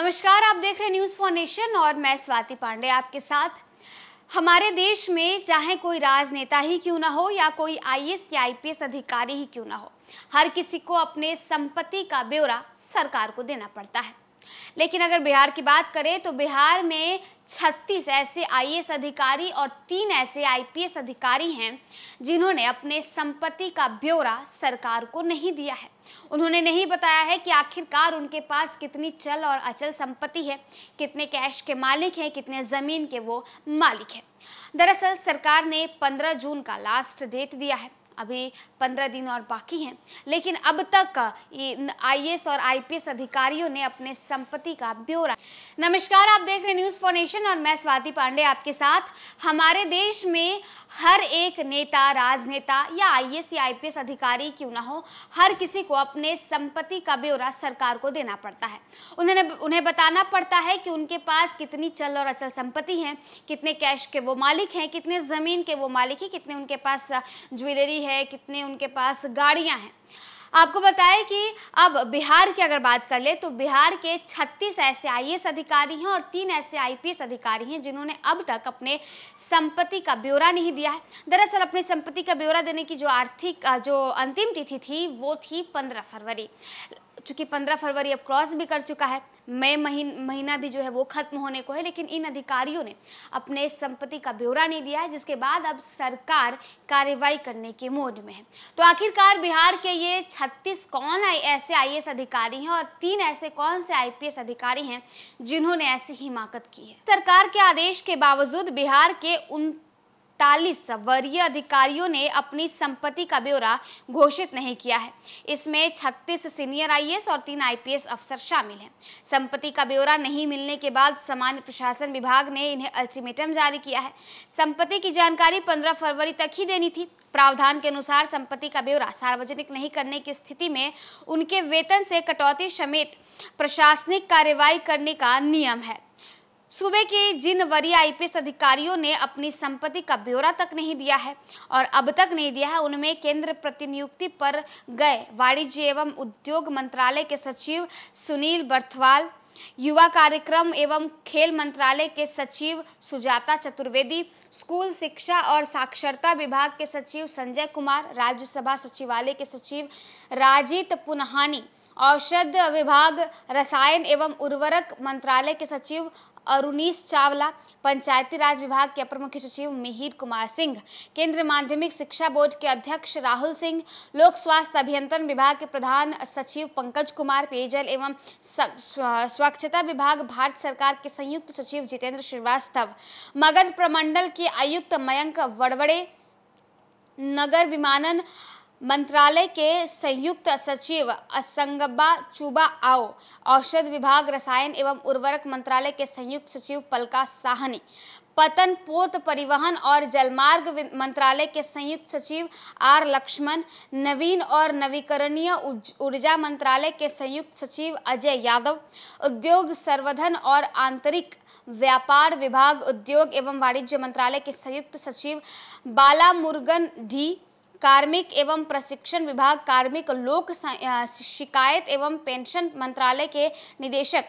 नमस्कार आप देख रहे न्यूज़ फॉर नेशन और मैं स्वाति पांडे आपके साथ हमारे देश में चाहे कोई राजनेता ही क्यों ना हो या कोई आईएएस या आईपीएस अधिकारी ही क्यों ना हो हर किसी को अपने संपत्ति का ब्यौरा सरकार को देना पड़ता है लेकिन अगर बिहार की बात करें तो बिहार में 36 ऐसे आईएएस अधिकारी और तीन ऐसे आईपीएस अधिकारी हैं जिन्होंने अपने संपत्ति का ब्यौरा सरकार को नहीं दिया है उन्होंने नहीं बताया है कि आखिरकार उनके पास कितनी चल और अचल संपत्ति है कितने कैश के मालिक हैं कितने ज़मीन के वो मालिक हैं दरअसल सरकार ने 15 जून का लास्ट डेट दिया है अभी पंद्रह दिन और बाकी हैं लेकिन अब तक एस और आई अधिकारियों ने अपने संपत्ति का ब्यौरा नमस्कार आप देख रहे न्यूज फॉर नेशन और मैं स्वाति पांडे आपके साथ हमारे देश में हर एक नेता राजनेता या आईएएस या आईपीएस अधिकारी क्यों ना हो हर किसी को अपने संपत्ति का ब्यौरा सरकार को देना पड़ता है उन्हें उन्हें बताना पड़ता है कि उनके पास कितनी चल और अचल संपत्ति है कितने कैश के वो मालिक हैं कितने ज़मीन के वो मालिक हैं कितने उनके पास ज्वेलरी है कितने उनके पास गाड़ियाँ हैं आपको बताएं कि अब बिहार की अगर बात कर ले तो बिहार के 36 ऐसे आई अधिकारी हैं और तीन ऐसे आईपीएस अधिकारी हैं जिन्होंने अब तक अपने संपत्ति का ब्यौरा नहीं दिया है दरअसल अपनी संपत्ति का ब्यौरा देने की जो आर्थिक जो अंतिम तिथि थी वो थी पंद्रह फरवरी चूंकि पंद्रह फरवरी अब क्रॉस भी कर चुका है मई महीन महीना भी जो है वो खत्म होने को है लेकिन इन अधिकारियों ने अपने संपत्ति का ब्यौरा नहीं दिया है जिसके बाद अब सरकार कार्रवाई करने के मोड में है तो आखिरकार बिहार के ये 36 कौन आ, ऐसे आईएएस अधिकारी हैं और तीन ऐसे कौन से आई अधिकारी हैं जिन्होंने ऐसी हिमाकत की है सरकार के आदेश के बावजूद बिहार के उन अट्ठालीस वरीय अधिकारियों ने अपनी संपत्ति का ब्यौरा घोषित नहीं किया है इसमें 36 सीनियर आईएएस और तीन आईपीएस अफसर शामिल हैं संपत्ति का ब्यौरा नहीं मिलने के बाद सामान्य प्रशासन विभाग ने इन्हें अल्टीमेटम जारी किया है संपत्ति की जानकारी 15 फरवरी तक ही देनी थी प्रावधान के अनुसार संपत्ति का ब्यौरा सार्वजनिक नहीं करने की स्थिति में उनके वेतन से कटौती समेत प्रशासनिक कार्यवाही करने का नियम है सूबे के जिन वरीय आईपीएस अधिकारियों ने अपनी संपत्ति का ब्यौरा तक नहीं दिया है और अब तक नहीं दिया है उनमें केंद्र प्रतिनियुक्ति पर गए वाणिज्य एवं उद्योग मंत्रालय के सचिव सुनील बर्थवाल युवा कार्यक्रम एवं खेल मंत्रालय के सचिव सुजाता चतुर्वेदी स्कूल शिक्षा और साक्षरता विभाग के सचिव संजय कुमार राज्यसभा सचिवालय के सचिव राजीत पुनहानी औषध विभाग रसायन एवं उर्वरक मंत्रालय के सचिव अरुणीश चावला पंचायती राज विभाग के अपर मुख्य सचिव मिहिर कुमार सिंह केंद्रीय माध्यमिक शिक्षा बोर्ड के अध्यक्ष राहुल सिंह लोक स्वास्थ्य अभियंत्रण विभाग के प्रधान सचिव पंकज कुमार पेयजल एवं स्वच्छता विभाग भारत सरकार के संयुक्त सचिव जितेंद्र श्रीवास्तव मगध प्रमंडल के आयुक्त मयंक वड़वड़े नगर विमानन मंत्रालय के संयुक्त सचिव असंगबा चुबा आओ औषध विभाग रसायन एवं उर्वरक मंत्रालय के संयुक्त सचिव पलका साहनी पतन पोत परिवहन और जलमार्ग मंत्रालय के संयुक्त सचिव आर लक्ष्मण नवीन और नवीकरणीय ऊर्जा मंत्रालय के संयुक्त सचिव अजय यादव उद्योग सर्वधन और आंतरिक व्यापार विभाग उद्योग एवं वाणिज्य मंत्रालय के संयुक्त सचिव बाला मुर्गन डी कार्मिक एवं प्रशिक्षण विभाग कार्मिक लोक शिकायत एवं पेंशन मंत्रालय के निदेशक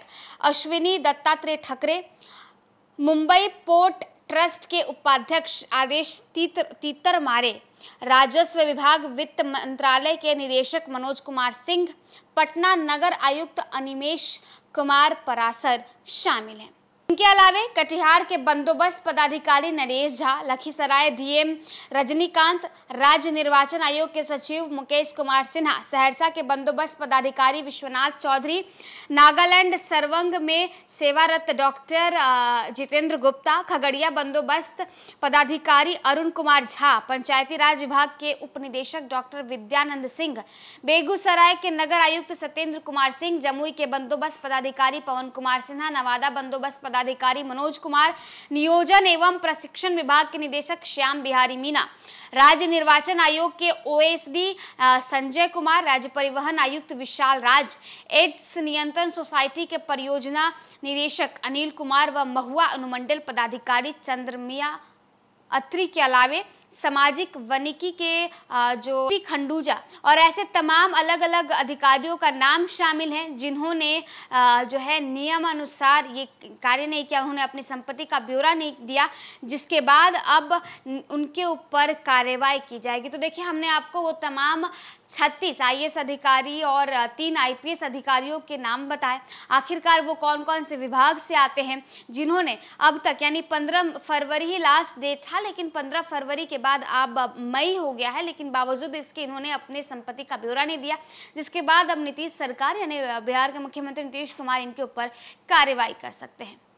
अश्विनी दत्तात्रेय ठकरे मुंबई पोर्ट ट्रस्ट के उपाध्यक्ष आदेश तीतर तीतर मारे राजस्व विभाग वित्त मंत्रालय के निदेशक मनोज कुमार सिंह पटना नगर आयुक्त अनिमेश कुमार परासर शामिल हैं इनके अलावे कटिहार के बंदोबस्त पदाधिकारी नरेश झा लखीसराय डीएम रजनीकांत राज्य निर्वाचन आयोग के सचिव मुकेश कुमार सिन्हा सहरसा के बंदोबस्त पदाधिकारी विश्वनाथ चौधरी नागालैंड सर्वंग में सेवारत डॉक्टर जितेंद्र गुप्ता खगड़िया बंदोबस्त पदाधिकारी अरुण कुमार झा पंचायती राज विभाग के उपनिदेशक डॉक्टर विद्यानंद सिंह बेगूसराय के नगर आयुक्त सत्येंद्र कुमार सिंह जमुई के बंदोबस्त पदाधिकारी पवन कुमार सिन्हा नवादा बंदोबस्त पदाधिकारी अधिकारी मनोज कुमार नियोजन एवं प्रशिक्षण विभाग के निदेशक श्याम बिहारी मीना राज्य निर्वाचन आयोग के ओएसडी संजय कुमार राज्य परिवहन आयुक्त विशाल राज एड्स नियंत्रण सोसाइटी के परियोजना निदेशक अनिल कुमार व महुआ अनुमंडल पदाधिकारी चंद्रमिया अत्री के अलावे सामाजिक वनिकी के जो पी खंडूजा और ऐसे तमाम अलग अलग अधिकारियों का नाम शामिल हैं जिन्होंने जो है नियमानुसार ये कार्य नहीं किया उन्होंने अपनी संपत्ति का ब्यौरा नहीं दिया जिसके बाद अब उनके ऊपर कार्रवाई की जाएगी तो देखिए हमने आपको वो तमाम छत्तीस आई अधिकारी और तीन आई अधिकारियों के नाम बताए आखिरकार वो कौन कौन से विभाग से आते हैं जिन्होंने अब तक यानी 15 फरवरी ही लास्ट डेट था लेकिन 15 फरवरी के बाद अब मई हो गया है लेकिन बावजूद इसके इन्होंने अपने संपत्ति का ब्यौरा नहीं दिया जिसके बाद अब नीतीश सरकार यानी बिहार के मुख्यमंत्री नीतीश कुमार इनके ऊपर कार्रवाई कर सकते हैं